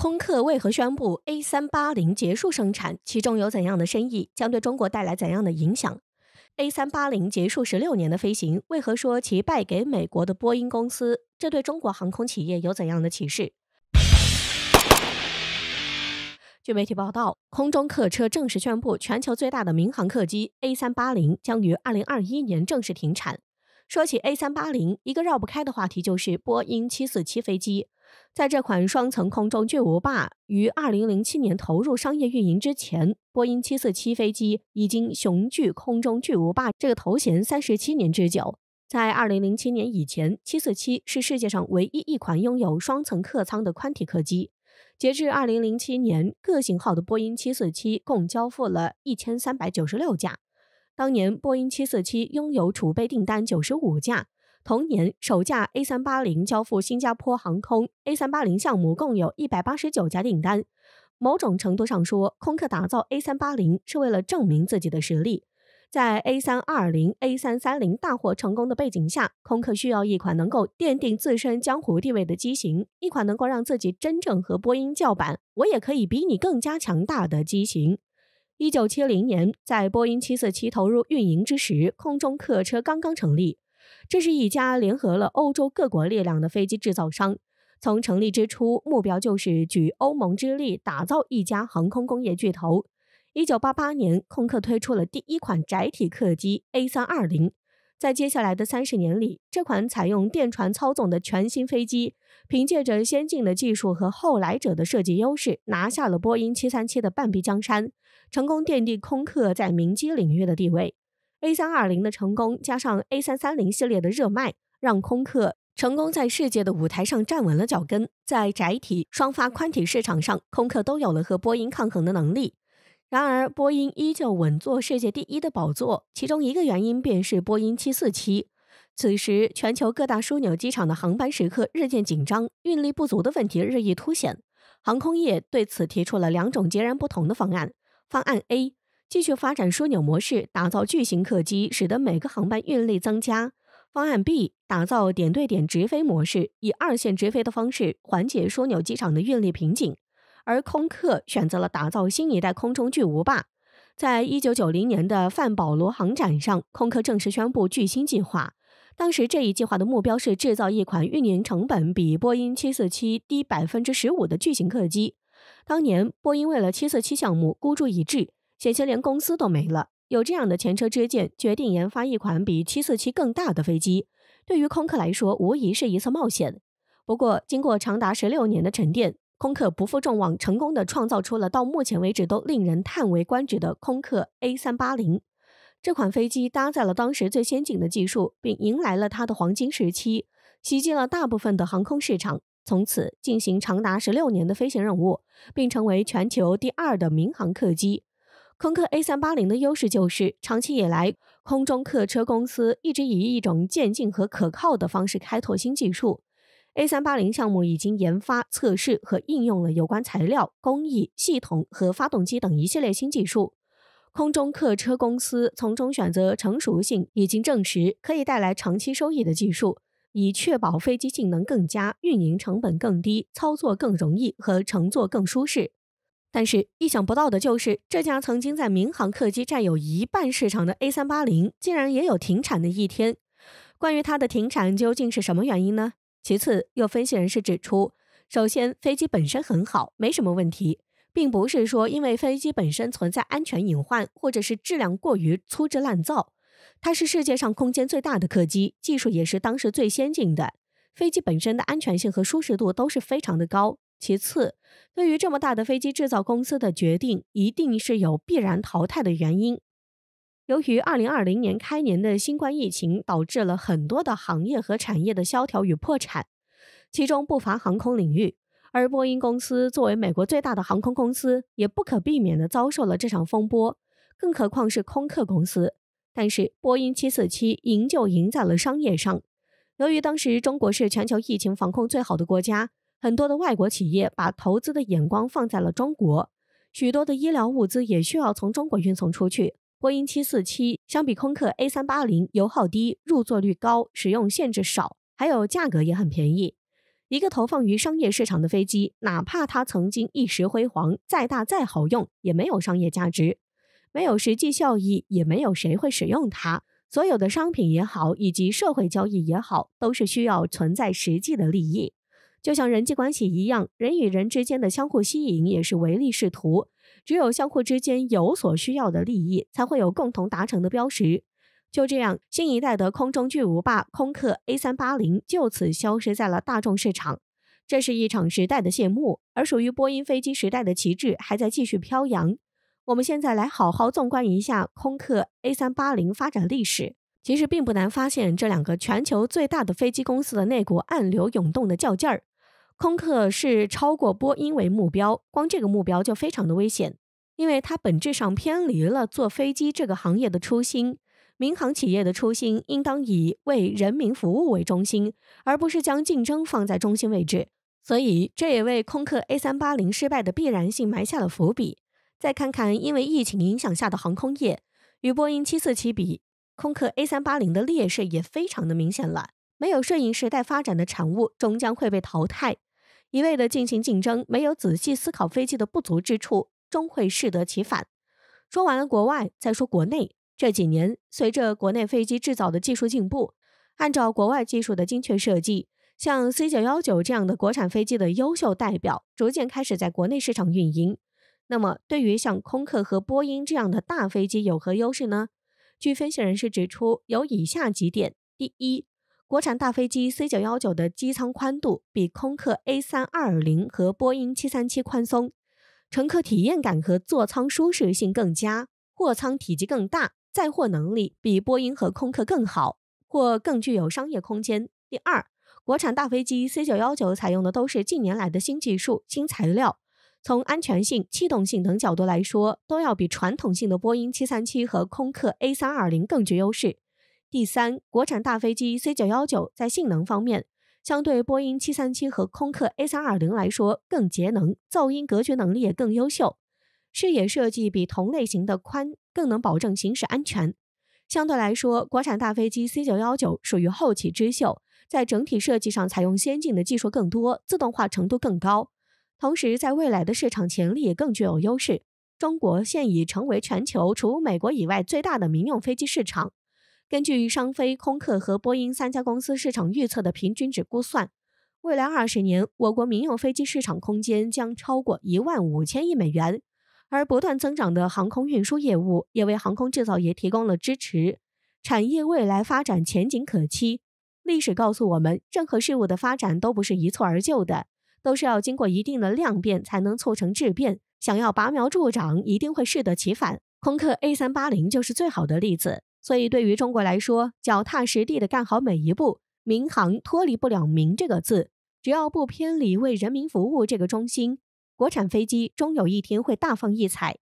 空客为何宣布 A380 结束生产？其中有怎样的深意？将对中国带来怎样的影响？A380 结束十六年的飞行，为何说其败给美国的波音公司？这对中国航空企业有怎样的启示？据媒体报道，空中客车正式宣布，全球最大的民航客机 A380 将于二零二一年正式停产。说起 A 三八零，一个绕不开的话题就是波音七四七飞机。在这款双层空中巨无霸于二零零七年投入商业运营之前，波音七四七飞机已经雄踞空中巨无霸这个头衔三十七年之久。在二零零七年以前，七四七是世界上唯一一款拥有双层客舱的宽体客机。截至二零零七年，各型号的波音七四七共交付了一千三百九十六架。当年波音七四七拥有储备订单九十五架，同年首架 A 三八零交付新加坡航空。A 三八零项目共有一百八十九家订单。某种程度上说，空客打造 A 三八零是为了证明自己的实力。在 A 三二零、A 三三零大获成功的背景下，空客需要一款能够奠定自身江湖地位的机型，一款能够让自己真正和波音叫板，我也可以比你更加强大的机型。一九七零年，在波音七四七投入运营之时，空中客车刚刚成立。这是一家联合了欧洲各国力量的飞机制造商。从成立之初，目标就是举欧盟之力打造一家航空工业巨头。一九八八年，空客推出了第一款窄体客机 A 三二零。在接下来的三十年里，这款采用电传操纵的全新飞机，凭借着先进的技术和后来者的设计优势，拿下了波音七三七的半壁江山。成功奠定空客在民机领域的地位，A320 的成功加上 A330 系列的热卖，让空客成功在世界的舞台上站稳了脚跟。在窄体双发宽体市场上，空客都有了和波音抗衡的能力。然而，波音依旧稳坐世界第一的宝座，其中一个原因便是波音747。此时，全球各大枢纽机场的航班时刻日渐紧张，运力不足的问题日益凸显。航空业对此提出了两种截然不同的方案。方案 A 继续发展枢纽模式，打造巨型客机，使得每个航班运力增加；方案 B 打造点对点直飞模式，以二线直飞的方式缓解枢纽机场的运力瓶颈。而空客选择了打造新一代空中巨无霸。在一九九零年的范保罗航展上，空客正式宣布巨星计划。当时这一计划的目标是制造一款运营成本比波音七四七低百分之十五的巨型客机。当年波音为了747项目孤注一掷，险些连公司都没了。有这样的前车之鉴，决定研发一款比747更大的飞机。对于空客来说，无疑是一次冒险。不过，经过长达十六年的沉淀，空客不负众望，成功的创造出了到目前为止都令人叹为观止的空客 A380。这款飞机搭载了当时最先进的技术，并迎来了它的黄金时期，袭击了大部分的航空市场。从此进行长达十六年的飞行任务，并成为全球第二的民航客机。空客 A380 的优势就是，长期以来，空中客车公司一直以一种渐进和可靠的方式开拓新技术。A380 项目已经研发、测试和应用了有关材料、工艺、系统和发动机等一系列新技术。空中客车公司从中选择成熟性已经证实可以带来长期收益的技术。以确保飞机性能更佳、运营成本更低、操作更容易和乘坐更舒适。但是，意想不到的就是，这架曾经在民航客机占有一半市场的 A380，竟然也有停产的一天。关于它的停产究竟是什么原因呢？其次，有分析人士指出，首先飞机本身很好，没什么问题，并不是说因为飞机本身存在安全隐患，或者是质量过于粗制滥造。它是世界上空间最大的客机，技术也是当时最先进的。飞机本身的安全性和舒适度都是非常的高。其次，对于这么大的飞机制造公司的决定，一定是有必然淘汰的原因。由于二零二零年开年的新冠疫情，导致了很多的行业和产业的萧条与破产，其中不乏航空领域。而波音公司作为美国最大的航空公司，也不可避免的遭受了这场风波，更何况是空客公司。但是波音747赢就赢在了商业上，由于当时中国是全球疫情防控最好的国家，很多的外国企业把投资的眼光放在了中国，许多的医疗物资也需要从中国运送出去。波音747相比空客 A380 油耗低，入座率高，使用限制少，还有价格也很便宜。一个投放于商业市场的飞机，哪怕它曾经一时辉煌，再大再好用，也没有商业价值。没有实际效益，也没有谁会使用它。所有的商品也好，以及社会交易也好，都是需要存在实际的利益。就像人际关系一样，人与人之间的相互吸引也是唯利是图。只有相互之间有所需要的利益，才会有共同达成的标识。就这样，新一代的空中巨无霸空客 A380 就此消失在了大众市场。这是一场时代的谢幕，而属于波音飞机时代的旗帜还在继续飘扬。我们现在来好好纵观一下空客 A380 发展历史，其实并不难发现这两个全球最大的飞机公司的那股暗流涌动的较劲儿。空客是超过波音为目标，光这个目标就非常的危险，因为它本质上偏离了坐飞机这个行业的初心。民航企业的初心应当以为人民服务为中心，而不是将竞争放在中心位置。所以，这也为空客 A380 失败的必然性埋下了伏笔。再看看因为疫情影响下的航空业，与波音七四七比，空客 A 三八零的劣势也非常的明显了。没有顺应时代发展的产物，终将会被淘汰。一味的进行竞争，没有仔细思考飞机的不足之处，终会适得其反。说完了国外，再说国内。这几年，随着国内飞机制造的技术进步，按照国外技术的精确设计，像 C 九幺九这样的国产飞机的优秀代表，逐渐开始在国内市场运营。那么，对于像空客和波音这样的大飞机有何优势呢？据分析人士指出，有以下几点：第一，国产大飞机 C 九幺九的机舱宽度比空客 A 三二零和波音七三七宽松，乘客体验感和座舱舒适性更佳，货舱体积更大，载货能力比波音和空客更好，或更具有商业空间。第二，国产大飞机 C 九幺九采用的都是近年来的新技术、新材料。从安全性、气动性等角度来说，都要比传统性的波音七三七和空客 A 三二零更具优势。第三，国产大飞机 C 九幺九在性能方面，相对波音七三七和空客 A 三二零来说更节能，噪音隔绝能力也更优秀，视野设计比同类型的宽，更能保证行驶安全。相对来说，国产大飞机 C 九幺九属于后起之秀，在整体设计上采用先进的技术更多，自动化程度更高。同时，在未来的市场潜力更具有优势。中国现已成为全球除美国以外最大的民用飞机市场。根据商飞、空客和波音三家公司市场预测的平均值估算，未来二十年我国民用飞机市场空间将超过一万五千亿美元。而不断增长的航空运输业务也为航空制造业提供了支持，产业未来发展前景可期。历史告诉我们，任何事物的发展都不是一蹴而就的。都是要经过一定的量变才能促成质变，想要拔苗助长，一定会适得其反。空客 A 三八零就是最好的例子。所以对于中国来说，脚踏实地的干好每一步，民航脱离不了“民”这个字，只要不偏离为人民服务这个中心，国产飞机终有一天会大放异彩。